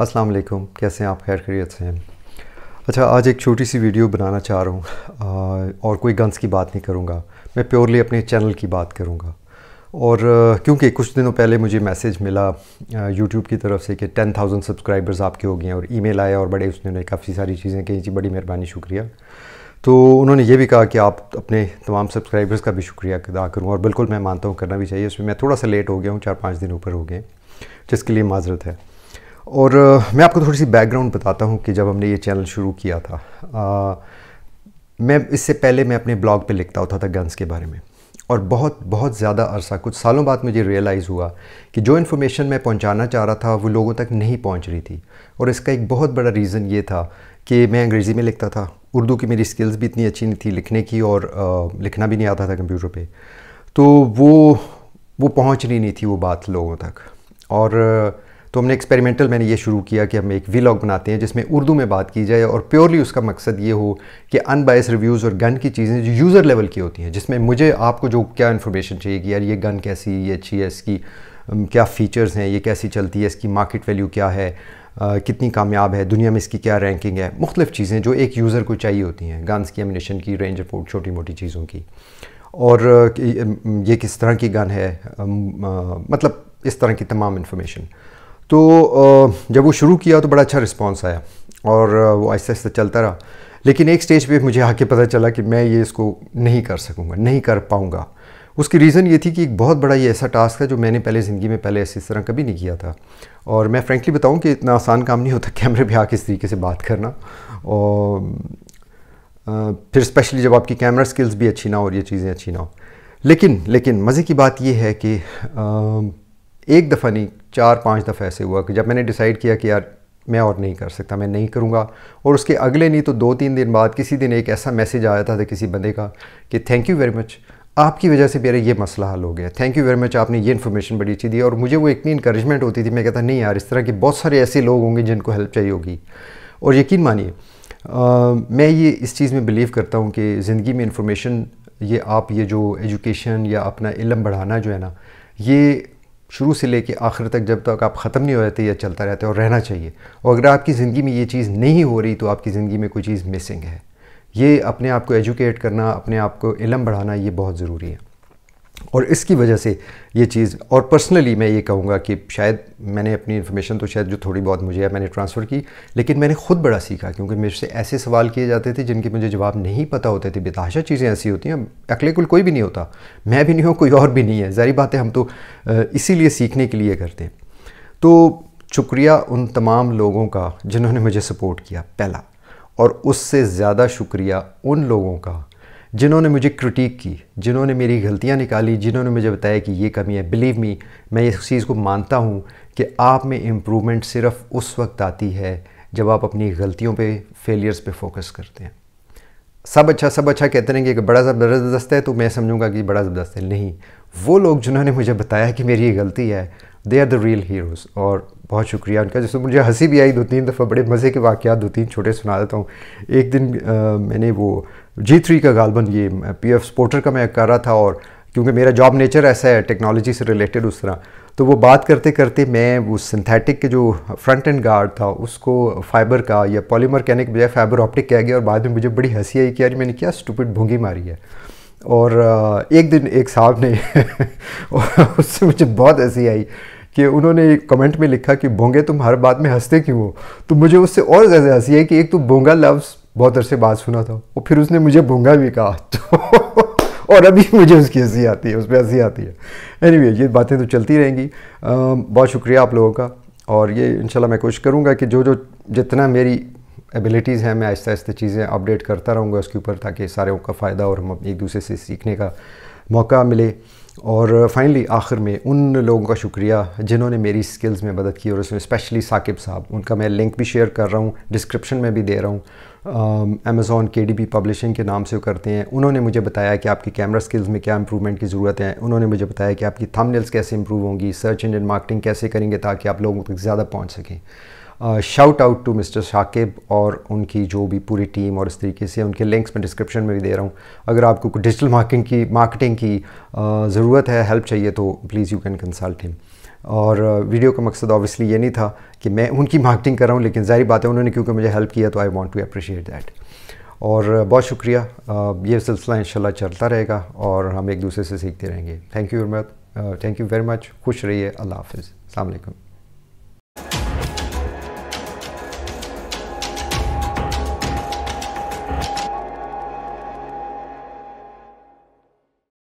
अस्सलाम वालेकुम कैसे हैं आप खैर खैरियत से हैं अच्छा आज एक छोटी सी वीडियो बनाना चाह रहा हूँ और कोई गन्स की बात नहीं करूँगा मैं प्योरली अपने चैनल की बात करूँगा और क्योंकि कुछ दिनों पहले मुझे मैसेज मिला यूट्यूब की तरफ से कि टेन थाउजेंड सब्सक्राइबर्स आपके हो गए हैं और ईमेल आया और बड़े उसने काफ़ी सारी चीज़ें कही जी बड़ी मेहरबानी शुक्रिया तो उन्होंने ये भी कहा कि आप अपने तमाम सब्सक्राइबर्स का भी शुक्रिया अदा करूँ और बिल्कुल मैं मानता हूँ करना भी चाहिए उसमें मैं थोड़ा सा लेट हो गया हूँ चार पाँच दिन ऊपर हो गए जिसके लिए माजरत है और मैं आपको थोड़ी सी बैकग्राउंड बताता हूँ कि जब हमने ये चैनल शुरू किया था आ, मैं इससे पहले मैं अपने ब्लॉग पे लिखता होता था गन्स के बारे में और बहुत बहुत ज़्यादा अरसा कुछ सालों बाद मुझे रियलाइज़ हुआ कि जो इन्फॉर्मेशन मैं पहुँचाना चाह रहा था वो लोगों तक नहीं पहुँच रही थी और इसका एक बहुत बड़ा रीज़न ये था कि मैं अंग्रेज़ी में लिखता था उर्दू की मेरी स्किल्स भी इतनी अच्छी नहीं थी लिखने की और आ, लिखना भी नहीं आता था कंप्यूटर पर तो वो वो पहुँच रही नहीं थी वो बात लोगों तक और तो हमने एक्सपेरिमेंटल मैंने ये शुरू किया कि हम एक वीलॉग बनाते हैं जिसमें उर्दू में बात की जाए और प्योरली उसका मकसद ये हो कि अनबायस रिव्यूज़ और गन की चीज़ें जो यूज़र लेवल की होती हैं जिसमें मुझे आपको जो क्या इन्फॉर्मेशन चाहिए कि यार ये गन कैसी ये अच्छी है इसकी क्या फ़ीचर्स हैं ये कैसी चलती है इसकी मार्केट वैल्यू क्या है आ, कितनी कामयाब है दुनिया में इसकी क्या रैंकिंग है मुख्तफ चीज़ें जो एक यूज़र को चाहिए होती हैं गन्स की एमिनेशन की रेंज रिपोर्ट छोटी मोटी चीज़ों की और ये किस तरह की गन है मतलब इस तरह की तमाम इन्फॉर्मेशन तो जब वो शुरू किया तो बड़ा अच्छा रिस्पॉन्स आया और वो आहिस्ता आहिस्ता चलता रहा लेकिन एक स्टेज पे मुझे आके पता चला कि मैं ये इसको नहीं कर सकूँगा नहीं कर पाऊँगा उसकी रीज़न ये थी कि एक बहुत बड़ा ये ऐसा टास्क है जो मैंने पहले ज़िंदगी में पहले ऐसे इस तरह कभी नहीं किया था और मैं फ्रेंकली बताऊँ कि इतना आसान काम नहीं होता कैमरे पर आके इस तरीके से बात करना और फिर स्पेशली जब आपकी कैमरा स्किल्स भी अच्छी ना हो और ये चीज़ें अच्छी ना हो लेकिन लेकिन मज़े की बात यह है कि आ, एक दफ़ा नहीं चार पांच दफ़ा ऐसे हुआ कि जब मैंने डिसाइड किया कि यार मैं और नहीं कर सकता मैं नहीं करूँगा और उसके अगले नहीं तो दो तीन दिन बाद किसी दिन एक ऐसा मैसेज आया था, था किसी बंदे का कि थैंक यू वेरी मच आपकी वजह से मेरा ये मसला हल हो गया थैंक यू वेरी मच आपने ये इन्फॉर्मेशन बड़ी अच्छी दी और मुझे वो इतनी इंकरेजमेंट होती थी मैं कहता नहीं यार इस तरह के बहुत सारे ऐसे लोग होंगे जिनको हेल्प चाहिए होगी और यकीन मानिए मैं ये इस चीज़ में बिलीव करता हूँ कि ज़िंदगी में इंफॉर्मेशन ये आप ये जो एजुकेशन या अपना इलम बढ़ाना जो है ना ये शुरू से लेके आखिर तक जब तक आप ख़त्म नहीं हो जाते या चलता रहता है और रहना चाहिए और अगर आपकी ज़िंदगी में ये चीज़ नहीं हो रही तो आपकी ज़िंदगी में कोई चीज़ मिसिंग है ये अपने आप को एजुकेट करना अपने आप को इलम बढ़ाना ये बहुत ज़रूरी है और इसकी वजह से ये चीज़ और पर्सनली मैं ये कहूँगा कि शायद मैंने अपनी इन्फॉर्मेशन तो शायद जो थोड़ी बहुत मुझे है मैंने ट्रांसफ़र की लेकिन मैंने ख़ुद बड़ा सीखा क्योंकि मेरे से ऐसे सवाल किए जाते थे जिनके मुझे जवाब नहीं पता होते थे बेताशा चीज़ें ऐसी होती हैं अकले कुल कोई भी नहीं होता मैं भी नहीं हूँ कोई और भी नहीं है ज़ारी बात है हम तो इसीलिए सीखने के लिए करते हैं तो शुक्रिया उन तमाम लोगों का जिन्होंने मुझे सपोर्ट किया पहला और उससे ज़्यादा शुक्रिया उन लोगों का जिन्होंने मुझे क्रिटिक की जिन्होंने मेरी गलतियाँ निकाली जिन्होंने मुझे बताया कि ये कमी है बिलीव मी मैं इस चीज़ को मानता हूँ कि आप में इम्प्रूवमेंट सिर्फ उस वक्त आती है जब आप अपनी गलतियों पे फेलियर्स पे फोकस करते हैं सब अच्छा सब अच्छा कहते रहेंगे कि बड़ा ज़बरदस्त है तो मैं समझूंगा कि बड़ा ज़बरदस्त है नहीं वो लोग जिन्होंने मुझे बताया कि मेरी ये गलती है they are the real heroes और बहुत शुक्रिया उनका जैसे मुझे हंसी भी आई दो तीन दफ़ा बड़े मज़े के वाक़ दो तीन छोटे सुना देता हूँ एक दिन आ, मैंने वो जी थ्री का गालबन ये पी एफ स्पोर्टर का मैं कर रहा था और क्योंकि मेरा जॉब नेचर ऐसा है टेक्नोलॉजी से रिलेटेड उस तरह तो वो बात करते करते मैं वो सिंथेटिक के जो फ्रंट एंड गार्ड था उसको फाइबर का या पॉलीमर कहने के बजाय फाइबर ऑप्टिक कह गया और बाद में मुझे बड़ी हंसी आई कि यार मैंने क्या स्टूपिड भूंगी मारी है और एक दिन एक साहब ने उससे मुझे बहुत हंसी आई कि उन्होंने कमेंट में लिखा कि भोंगे तुम हर बात में हंसते क्यों हो तो मुझे उससे और ज़्यादा हंसी है कि एक तो भोंगा लफ्ज़ बहुत अरसे बात सुना था और फिर उसने मुझे भूंगा भी कहा तो और अभी मुझे उसकी हंसी आती है उस पर हंसी आती है एनी anyway, ये बातें तो चलती रहेंगी बहुत शुक्रिया आप लोगों का और ये इंशाल्लाह मैं कोशिश करूँगा कि जो जो जितना मेरी एबिलिटीज़ हैं मैं आहिस्ता आहिस्ता चीज़ें अपडेट करता रहूँगा उसके ऊपर ताकि सारे का फ़ायदा और हम एक दूसरे से सीखने का मौका मिले और फाइनली आखिर में उन लोगों का शुक्रिया जिन्होंने मेरी स्किल्स में मदद की और उसमें स्पेशली साकिब साहब उनका मैं लिंक भी शेयर कर रहा हूँ डिस्क्रिप्शन में भी दे रहा हूँ अमेज़ॉन के डी बी पब्लिशिंग के नाम से करते हैं उन्होंने मुझे बताया कि आपकी कैमरा स्किल्स में क्या इंप्रूवमेंट की ज़रूरत है उन्होंने मुझे बताया कि आपकी थंबनेल्स कैसे इंप्रूव होंगी सर्च इंजन मार्केटिंग कैसे करेंगे ताकि आप लोगों तक ज़्यादा पहुँच सकें shout out to mister Shakib और उनकी जो भी पूरी टीम और इस तरीके से उनके लिंक्स मैं डिस्क्रिप्शन में भी दे रहा हूँ अगर आपको डिजिटल मार्किंग की मार्केटिंग की ज़रूरत है हेल्प चाहिए तो please you can consult him और वीडियो का मकसद ऑब्वियसली ये नहीं था कि मैं उनकी मार्केटिंग कर रहा हूँ लेकिन जारी बात है उन्होंने क्योंकि मुझे हेल्प किया तो I want to appreciate that और बहुत शुक्रिया ये सिलसिला इन चलता रहेगा और हम एक दूसरे से सीखते रहेंगे thank you very much thank you very much खुश रहिए अल्लाह हाफिज़ अलैक्म